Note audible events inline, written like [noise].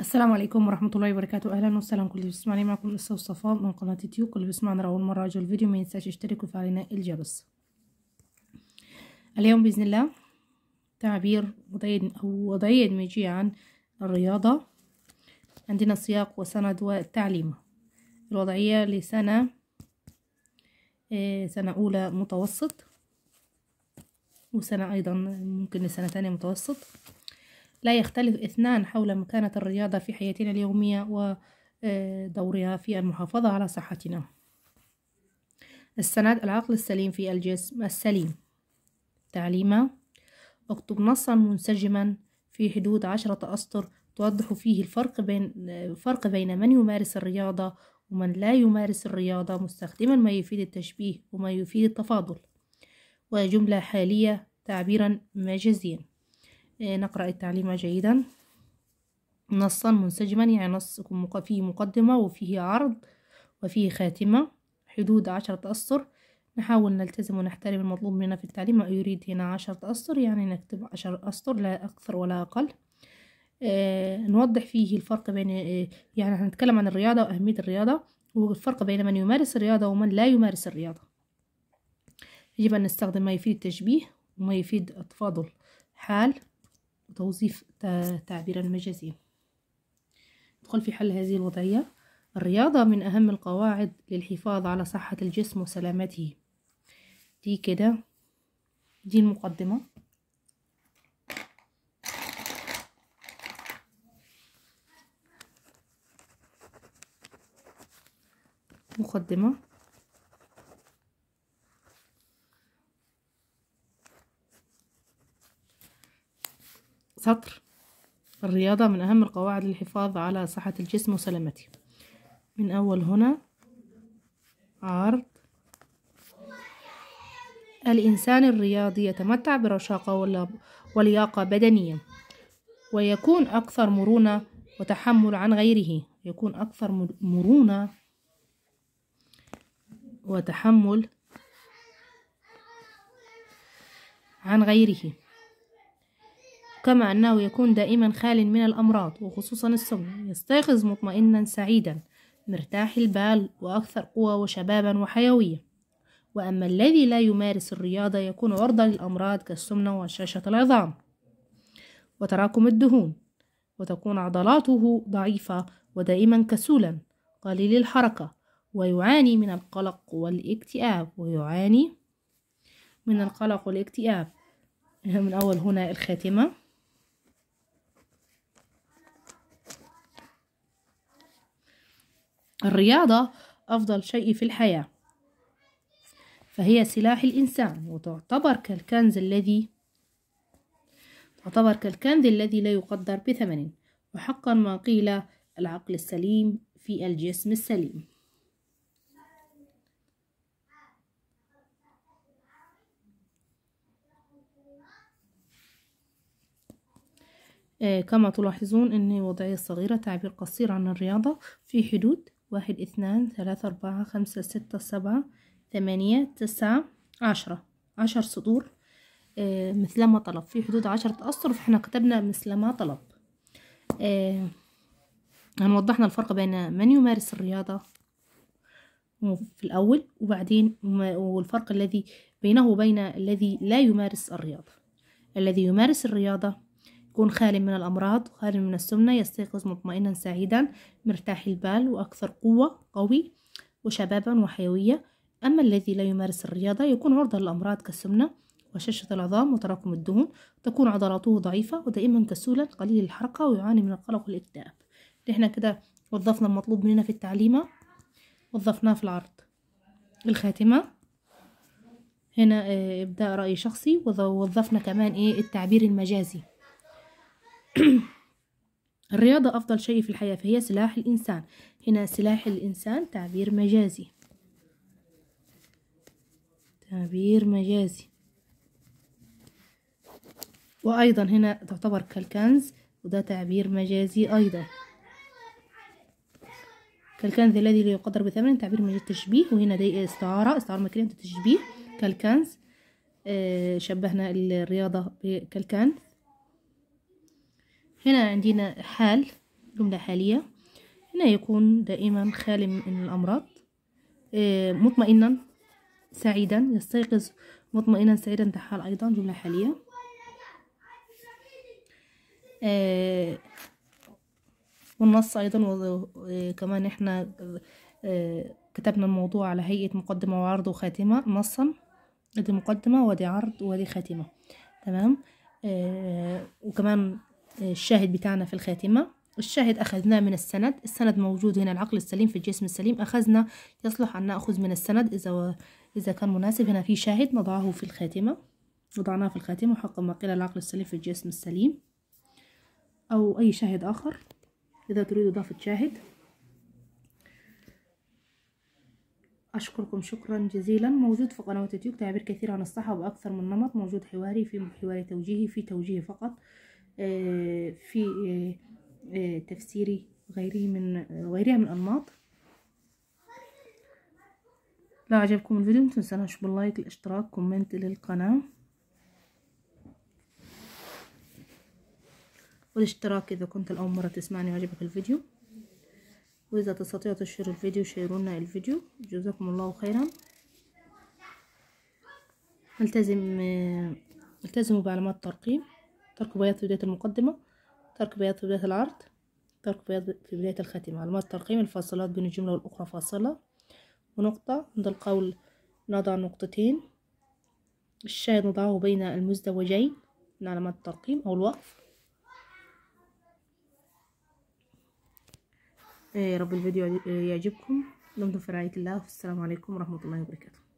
السلام عليكم ورحمة الله وبركاته أهلا وسهلا كل اللي بيسمعني معكم لسه وصفاء من قناة يوتيوب كل اللي بيسمعنا لأول مرة أجي الفيديو ما ينساش يشترك ويفعلنا الجرس اليوم بإذن الله تعبير وضعية أو وضعية دمجية عن الرياضة عندنا سياق وسند والتعليم الوضعية لسنة آه، سنة أولى متوسط وسنة أيضا ممكن لسنة تانية متوسط لا يختلف اثنان حول مكانة الرياضة في حياتنا اليومية ودورها آه، في المحافظة على صحتنا السند العقل السليم في الجسم السليم تعليمه اكتب نصا منسجما في حدود عشرة أسطر توضح فيه الفرق بين الفرق بين من يمارس الرياضة ومن لا يمارس الرياضة مستخدما ما يفيد التشبيه وما يفيد التفاضل وجملة حالية تعبيرا مجازيا إيه، نقرأ التعليم جيدا نصا منسجما يعني نص فيه مقدمة وفيه عرض وفيه خاتمة حدود عشرة أسطر نحاول نلتزم ونحترم المطلوب منا في التعليم ما يريد هنا عشرة أسطر يعني نكتب عشر أسطر لا أكثر ولا أقل آه نوضح فيه الفرق بين آه يعني هنتكلم عن الرياضة وأهمية الرياضة والفرق بين من يمارس الرياضة ومن لا يمارس الرياضة يجب أن نستخدم ما يفيد التشبيه وما يفيد التفاضل حال توظيف تعبيرا مجازيا ندخل في حل هذه الوضعية الرياضة من أهم القواعد للحفاظ على صحة الجسم وسلامته دي كده دي المقدمة مقدمة سطر الرياضة من أهم القواعد للحفاظ على صحة الجسم وسلامته من أول هنا عرض الإنسان الرياضي يتمتع برشاقة ولياقة بدنية ويكون أكثر مرونة وتحمل عن غيره يكون أكثر مرونة وتحمل عن غيره كما أنه يكون دائما خال من الأمراض وخصوصا السمنة يستيقظ مطمئنا سعيدا مرتاح البال وأكثر قوة وشبابا وحيوية وأما الذي لا يمارس الرياضة يكون عرضة للأمراض كالسمنة وهشاشة العظام وتراكم الدهون وتكون عضلاته ضعيفة ودائما كسولا قليل الحركة ويعاني من القلق والاكتئاب ويعاني من القلق والاكتئاب من أول هنا الخاتمة الرياضة أفضل شيء في الحياة فهي سلاح الإنسان وتعتبر كالكنز الذي تعتبر كالكنز الذي لا يقدر بثمن وحقا ما قيل العقل السليم في الجسم السليم آه، كما تلاحظون أن وضعية صغيرة تعبير قصير عن الرياضة في حدود واحد اثنان ثلاثة أربعة خمسة ستة سبعة ثمانية تسعة عشرة عشر سطور آه مثل ما طلب في حدود عشرة أسطر فإحنا كتبنا مثل ما طلب آه هنوضحنا يعني الفرق بين من يمارس الرياضة في الأول وبعدين والفرق الذي بينه وبين الذي لا يمارس الرياضة الذي يمارس الرياضة يكون خالي من الأمراض وخالي من السمنة يستيقظ مطمئنا سعيدا مرتاح البال وأكثر قوة قوي وشبابا وحيوية أما الذي لا يمارس الرياضة يكون عرضة للأمراض كالسمنة وشاشة العظام وتراكم الدهون تكون عضلاته ضعيفة ودائما كسولا قليل الحركة ويعاني من القلق والاكتئاب احنا كده وظفنا المطلوب مننا في التعليمة وظفناه في العرض الخاتمة هنا آه، ابداء رأي شخصي وظفنا كمان ايه التعبير المجازي [clears throat] الرياضة أفضل شيء في الحياة فهي سلاح الإنسان هنا سلاح الإنسان تعبير مجازي تعبير مجازي وأيضا هنا تعتبر كالكنز وده تعبير مجازي أيضا كالكنز الذي لا يقدر بثمن تعبير مجازي تشبيه وهنا دي استعارة استعارة مكلمة تشبيه كالكنز آه شبهنا الرياضة بكالكنز هنا عندنا حال جملة حالية هنا يكون دائما خالي من الأمراض آه، مطمئنا سعيدا يستيقظ مطمئنا سعيدا ده حال أيضا جملة حالية آه، والنص أيضا آه، كمان إحنا كتبنا الموضوع على هيئة مقدمة وعرض وخاتمة نصا دي مقدمة ودي عرض ودي خاتمة تمام آه وكمان الشاهد بتاعنا في الخاتمة الشاهد أخذناه من السند السند موجود هنا العقل السليم في الجسم السليم أخذنا يصلح أن نأخذ من السند إذا, و... إذا كان مناسب هنا في شاهد نضعه في الخاتمة وضعناه في الخاتمة حق ما قيل العقل السليم في الجسم السليم أو أي شاهد آخر إذا تريد إضافة شاهد أشكركم شكرا جزيلا موجود في قنوات يوتيوب تعبير كثير عن الصحة وأكثر من نمط موجود حواري في حواري توجيهي في توجيهي فقط آه، في آه، آه، تفسيري وغيره من وغيرها من الأنماط لو عجبكم الفيديو متنسوناش باللايك الاشتراك كومنت للقناة والاشتراك إذا كنت الأول مرة تسمعني وعجبك الفيديو وإذا تستطيع تشير الفيديو شيرونا الفيديو جزاكم الله خيرا التزم التزموا بعلامات الترقيم ترك بياض في بداية المقدمة ترك بياض في بداية العرض ترك بياض في بداية الخاتمة علامات الترقيم الفاصلات بين الجملة والأخرى فاصلة ونقطة عند القول نضع نقطتين الشاهد نضعه بين المزدوجين من علامات الترقيم أو الوقف يا إيه، رب الفيديو يعجبكم دمتم في رعاية الله والسلام عليكم ورحمة الله وبركاته